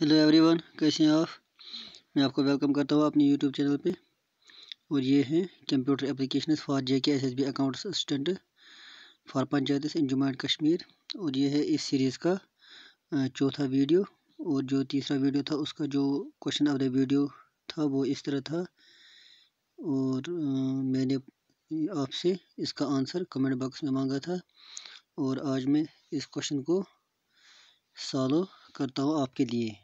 Hello everyone कैसे हैं आप मैं आपको वेलकम करता हूँ अपने यूट्यूब चैनल पे और ये है computer application for J K S S B accounts assistant for panchayat in Jammu and Kashmir और ये है इस सीरीज़ का चौथा वीडियो और जो तीसरा वीडियो था उसका जो क्वेश्चन ऑफ द वीडियो था वो इस तरह था और मैंने आपसे इसका आंसर कमेंट बॉक्स में मांगा था और आज मैं इस क्वेश्चन को सॉल्व करता हूँ आपके लिए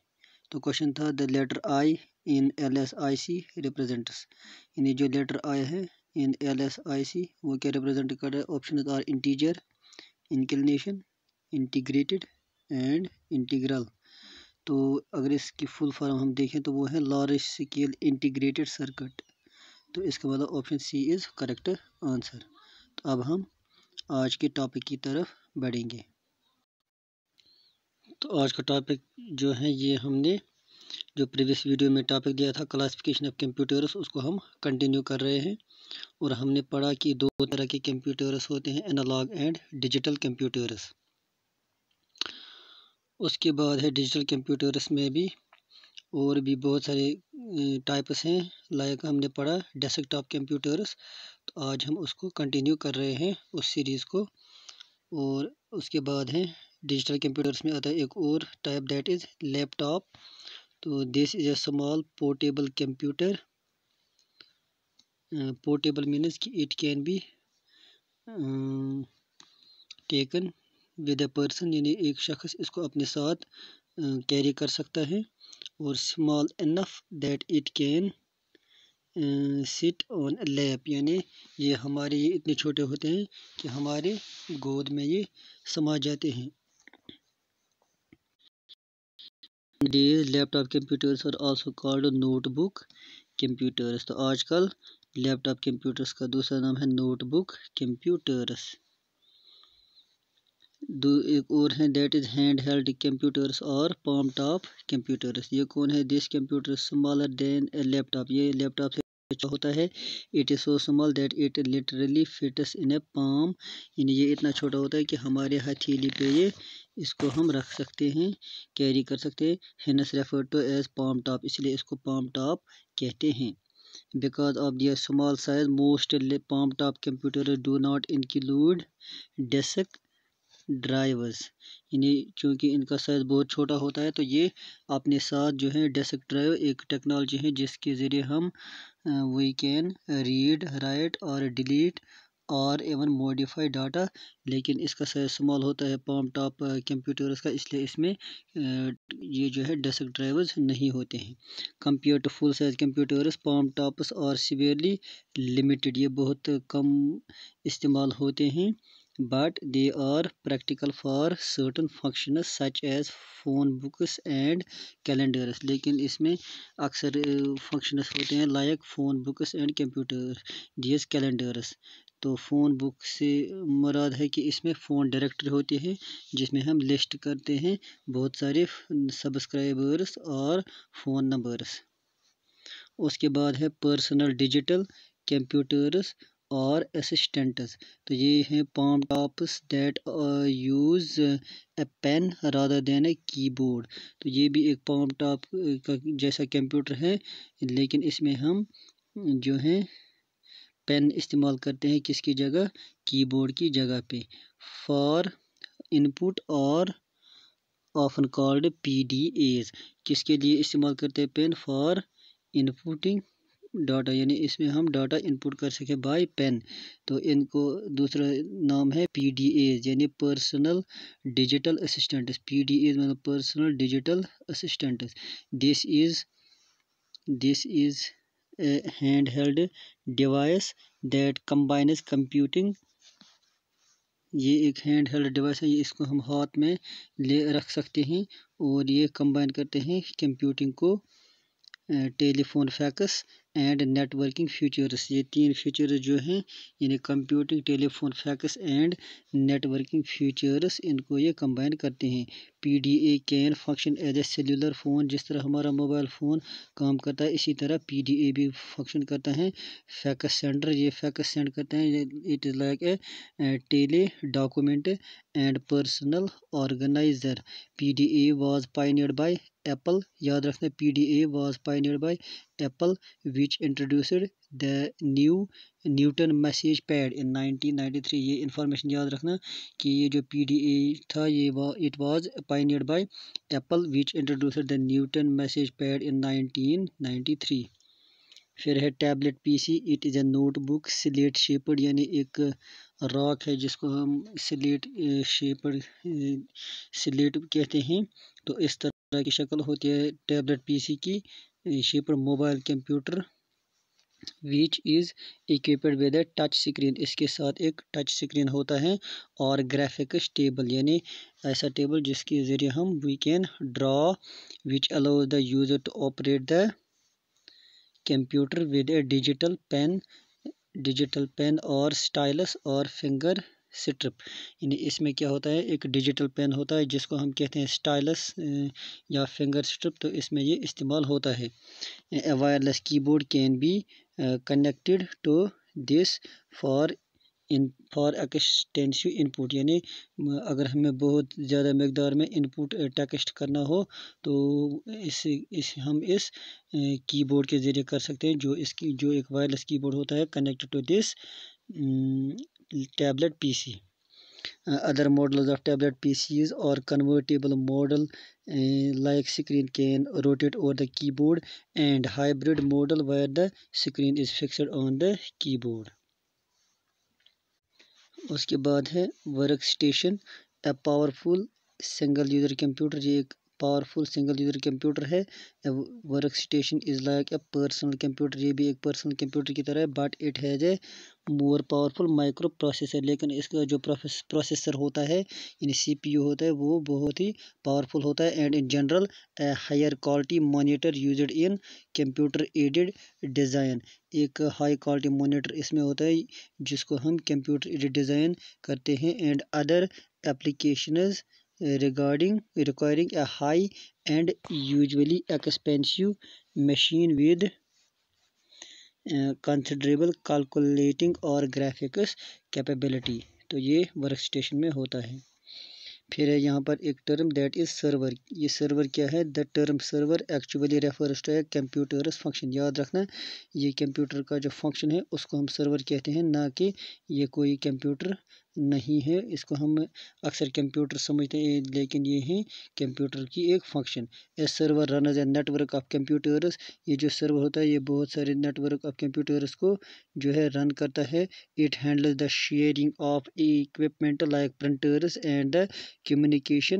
तो क्वेश्चन था the letter I in L S I C represents यानी जो लेटर आई है इन एल एस आई सी वो क्या रिप्रेजेंट कर रहा है option are integer inclination integrated and integral तो अगर इसकी फुल फॉर्म हम देखें तो वो है लार्ज स्केल इंटीग्रेटेड सर्किट तो इसका मतलब option C is correct answer तो अब हम आज के टॉपिक की तरफ बढ़ेंगे तो आज का टॉपिक जो है ये हमने जो प्रीवियस वीडियो में टॉपिक दिया था क्लासिफिकेशन ऑफ कंप्यूटर्स उसको हम कंटिन्यू कर रहे हैं और हमने पढ़ा कि दो तरह के कंप्यूटर्स होते हैं एनालॉग एंड डिजिटल कंप्यूटर्स उसके बाद है डिजिटल कंप्यूटर्स में भी और भी बहुत सारे टाइप्स हैं लाइक हमने पढ़ा टॉप कंप्यूटर्स तो आज हम उसको कंटिन्यू कर रहे हैं उस सीरीज़ को और उसके बाद हैं डिजिटल computers में आता है एक और टाइप दैट इज़ लैपटॉप तो this is a small portable computer portable means कि it can be taken with a person यानी एक शख्स इसको अपने साथ कैरी uh, कर सकता है और small enough that it can sit on lap यानी ये हमारे ये इतने छोटे होते हैं कि हमारे गोद में ये समा जाते हैं डेज लैपटॉप कंप्यूटर्स और आल्सो कॉल्ड नोटबुक कंप्यूटर्स तो आजकल लैपटॉप कंप्यूटर्स का दूसरा नाम है नोटबुक कंप्यूटर्स एक और है that is hand held computers और पॉम टॉप कंप्यूटर्स ये कौन है this computer smaller than laptop ये लैपटॉप से होता है it is so small that it literally fits in a palm यानी ये इतना छोटा होता है कि हमारे हथेली पे ये इसको हम रख सकते हैं कैरी कर सकते हैं hence refer to as palm top इसलिए इसको पाम टॉप कहते हैं because of their small size most palm top computer do not include desk drivers यानी चूँकि इनका साइज़ बहुत छोटा होता है तो ये अपने साथ जो है डेस्क ड्राइव एक टेक्नोलॉजी है जिसके ज़रिए हम वी कैन रीड राइट और delete or even modified data लेकिन इसका साइज इस्तेमाल होता है पाम टॉप कंप्यूटर्स का इसलिए इसमें uh, ये जो है डेस्क ड्राइवर्स नहीं होते हैं computer to full size computers palm tops और सीवियरली लिमिटेड ये बहुत कम इस्तेमाल होते हैं but they are practical for certain function such as phone books and calendars लेकिन इसमें अक्सर फंक्शन uh, होते हैं like phone books and computer डीज कैलेंडर्स तो फ़ोन बुक से मुराद है कि इसमें फ़ोन डायरेक्टरी होती है जिसमें हम लिस्ट करते हैं बहुत सारे सब्सक्राइबर्स और फ़ोन नंबर्स उसके बाद है पर्सनल डिजिटल कंप्यूटर्स और असिस्टेंट्स तो ये हैं palm tops that use a pen rather than a keyboard तो ये भी एक पाम टॉप का जैसा कंप्यूटर है लेकिन इसमें हम जो हैं पेन इस्तेमाल करते हैं किसकी जगह कीबोर्ड की जगह पे फॉर इनपुट और often called P D As किसके लिए इस्तेमाल करते हैं पेन फॉर इनपुटिंग डाटा यानी इसमें हम डाटा इनपुट कर सकें बाय पेन तो इनको दूसरा नाम है पी डी एज यानी personal digital assistant P D As मतलब personal digital assistant this is this is hand held device that combine computing ये एक हैंड हेल्ड डिवाइस है इसको हम हाथ में ले रख सकते हैं और ये कंबाइन करते हैं कंप्यूटिंग को telephone fax and networking features ये तीन फ्यूचर्स जो हैं यानी computing telephone fax and networking features इनको ये कंबाइन करते हैं P D A can function as a cellular phone जिस तरह हमारा मोबाइल फ़ोन काम करता है इसी तरह पी डी ए भी फंक्शन करता है फैक्स सेंडर ये फैक्स सेंड करते हैं it is like a tele document and personal organizer P D A was pioneered by Apple याद रखना P D A was pioneered by Apple which introduced the new Newton message pad in nineteen three ये information याद रखना कि ये जो P D A था ये it was pioneered by Apple which introduced the Newton message pad in ninety three फिर है tablet C it is a book slate shaped यानी एक रॉक है जिसको हम स्लेट शेपड स्लेट कहते हैं तो इस तरह की शक्ल होती है टैबलेट सी की पर mobile computer which is equipped with a touch screen इसके साथ एक टच स्क्रीन होता है और ग्राफिक्स टेबल यानी ऐसा टेबल जिसके ज़रिए हम we can draw which allow the user to operate the computer with a digital pen digital pen और स्टाइलस और फिंगर स्ट्रिप यानी इसमें क्या होता है एक डिजिटल पेन होता है जिसको हम कहते हैं स्टाइलस या फिंगर स्ट्रिप तो इसमें ये इस्तेमाल होता है wireless keyboard can be connected to this for in for extensive input यानी अगर हमें बहुत ज़्यादा मकदार में इनपुट टेक्स्ट करना हो तो इस इस हम इस कीबोर्ड के ज़रिए कर सकते हैं जो इसकी जो एक वायरलेस कीबोर्ड होता है connected to this tablet PC. Uh, other models of tablet PCs or convertible model uh, like screen can rotate over the keyboard and hybrid model where the screen is fixed on the keyboard. उसके बाद है work station a powerful single user computer ये एक powerful single user computer है work station is like a personal computer ये भी एक personal computer की तरह है but it has a more powerful micro processor लेकिन इसका जो प्रोसेसर होता है यानी सी पी यू होता है वो बहुत ही पावरफुल होता है and in general higher quality monitor use in computer aided design एक हाई क्वालिटी मोनीटर इसमें होता है जिसको हम कंप्यूटर एडिड डिज़ाइन करते हैं and other applications regarding requiring a high and usually expensive machine with uh, considerable calculating और graphics capability तो ये वर्क स्टेशन में होता है फिर है यहाँ पर एक टर्म दैट इज़ सर्वर ये सर्वर क्या है the term server actually refers to है कंप्यूटर्स फंक्शन याद रखना ये कंप्यूटर का जो फंक्शन है उसको हम सर्वर कहते हैं ना कि ये कोई कंप्यूटर नहीं है इसको हम अक्सर कंप्यूटर समझते हैं लेकिन ये है कंप्यूटर की एक function a server as a network of computers ये जो सर्वर होता है ये बहुत सारे नेटवर्क ऑफ कंप्यूटर्स को जो है रन करता है it handles the sharing of equipment like printers and the communication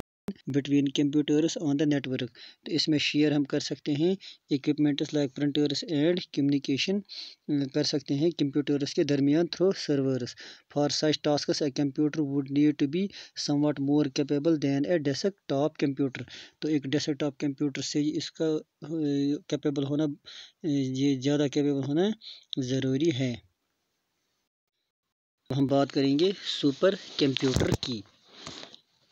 between computers on the network तो इसमें शेयर हम कर सकते हैं equipments like printers and communication कर सकते हैं कंप्यूटर्स के दरमियान through servers for such task a computer would need to be somewhat more capable than a desk top computer तो एक डेस्क टॉप कंप्यूटर से इसका कैपेबल होना ये ज़्यादा कैपेबल होना ज़रूरी है हम बात करेंगे सुपर कंप्यूटर की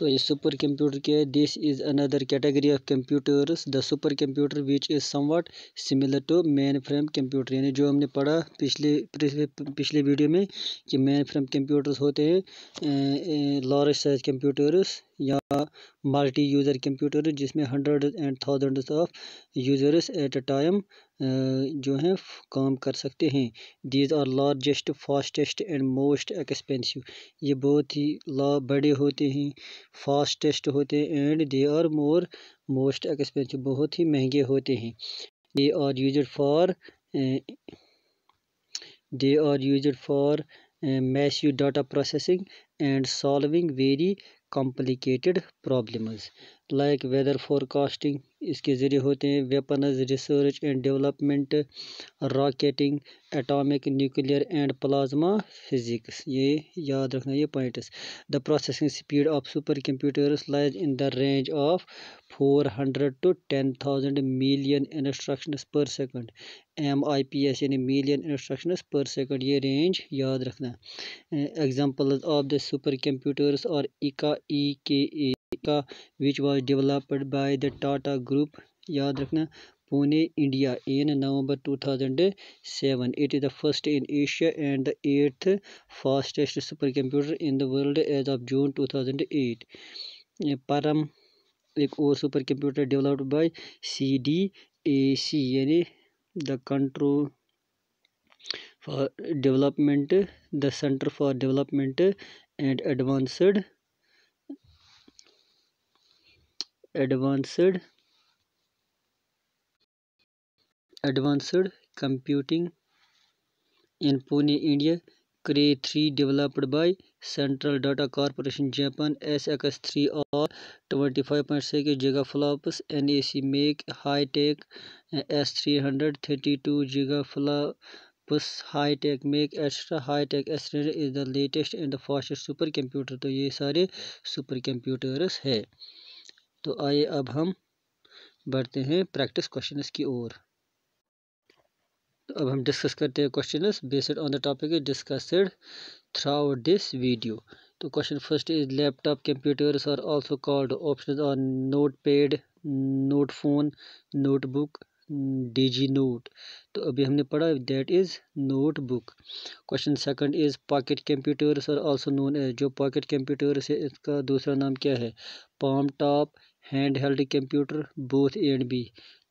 तो ये सुपर कंप्यूटर के this is another category of computers the super computer which is somewhat similar to main frame computer यानी जो हमने पढ़ा पिछले पिछले वीडियो में कि मैन फ्रेम कंप्यूटर्स होते हैं लार्ज साइज कंप्यूटर्स या मल्टी यूज़र कंप्यूटर जिसमें hundred and thousands of users at a time जो हैं काम कर सकते हैं these are largest fastest and most expensive ये बहुत ही ला बड़े होते हैं फास्टेस्ट होते हैं and they are more most expensive बहुत ही महंगे होते हैं they are use for they are use for massive data processing and solving very complicated problems like weather forecasting इसके ज़रिए होते हैं weapons research and development rocketing atomic nuclear and plasma physics ये याद रखना ये points the processing speed of super computers lies in the range of four hundred to ten thousand million instructions per second M I P S यानी million instructions per second ये range याद रखना examples of the super computers और Eka E K A का which was developed by the Tata group याद रखना Pune India in November two thousand seven it is the first in Asia and the eighth fastest super computer in the world as of June two thousand eight Param एक और super computer developed by C यानी the control for development the centre for development and advanced advanced advanced computing in Pune India Cray three developed by Central Data Corporation Japan S X three और twenty five point six giga flops N A C make high tech S three hundred thirty two giga flops high tech make extra high tech S is the latest and the fastest super computer तो ये सारे super computers है तो आइए अब हम बढ़ते हैं प्रैक्टिस क्वेश्चन की ओर तो अब हम डिस्कस करते हैं question based on the topic discussed through this video तो question first is laptop computers are also called option A note pad note phone notebook digi note तो अभी हमने पढ़ा that is notebook question second is pocket computers are also known as जो pocket computers है इसका दूसरा नाम क्या है palm top hand held computer both and B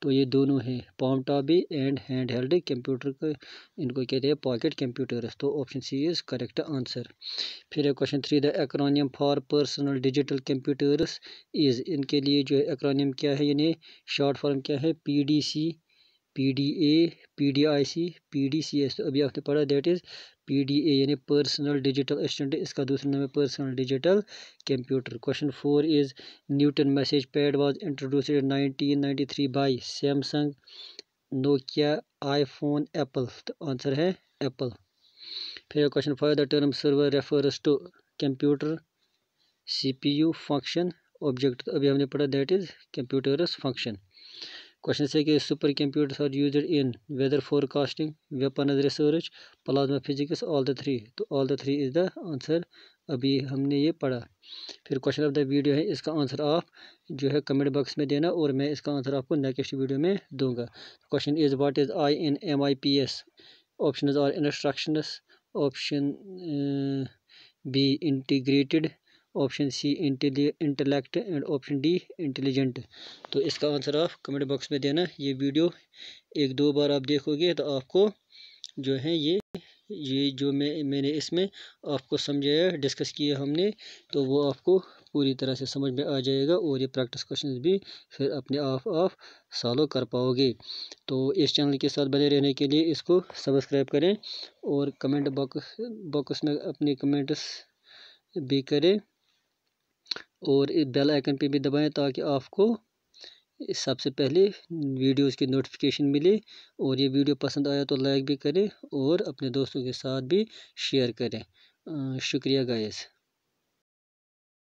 तो ये दोनों हैं पॉम टॉप भी एंड हैंड हेल्ड कंप्यूटर इनको कहते हैं पॉकेट कंप्यूटर्स तो option C is correct answer फिर है question three the acronym for personal digital computers is इनके लिए जो है एक्रोनियम क्या है यानी शॉर्ट फॉर्म क्या है P D C PDA PDIC PDCS तो अभी आपने पढ़ा दैट इज़ पीडीए यानी पर्सनल डिजिटल असिस्टेंट इसका दूसरा नाम है personal digital computer question four is Newton message pad was introduced nineteen ninety three by Samsung Nokia iPhone Apple तो आंसर है एप्पल फिर question five the term server refers to computer you function object तो अभी हमने पढ़ा that is computers function Question second is supercomputers are used in weather forecasting, weapons research, plasma physics, all the three. तो all the three is the answer. अभी हमने ये पढ़ा फिर क्वेश्चन ऑफ द वीडियो है इसका आंसर आप जो है कमेंट बॉक्स में देना और मैं इसका आंसर आपको नेक्स्ट वीडियो में दूंगा question is what is I in M I P S option A instructions option B integrated option C intellect and option D intelligent तो इसका आंसर आप कमेंट बॉक्स में देना ये वीडियो एक दो बार आप देखोगे तो आपको जो है ये ये जो मैं मैंने इसमें आपको समझाया डिस्कस किया हमने तो वो आपको पूरी तरह से समझ में आ जाएगा और ये प्रैक्टिस क्वेश्चन भी फिर अपने आप आप सॉल्व कर पाओगे तो इस चैनल के साथ बने रहने के लिए इसको सब्सक्राइब करें और कमेंट बॉक्स बॉक्स में अपने कमेंट्स भी करें और बेल आइकन पे भी दबाएं ताकि आपको सबसे पहले वीडियोस की नोटिफिकेशन मिले और ये वीडियो पसंद आया तो लाइक भी करें और अपने दोस्तों के साथ भी शेयर करें शुक्रिया गायस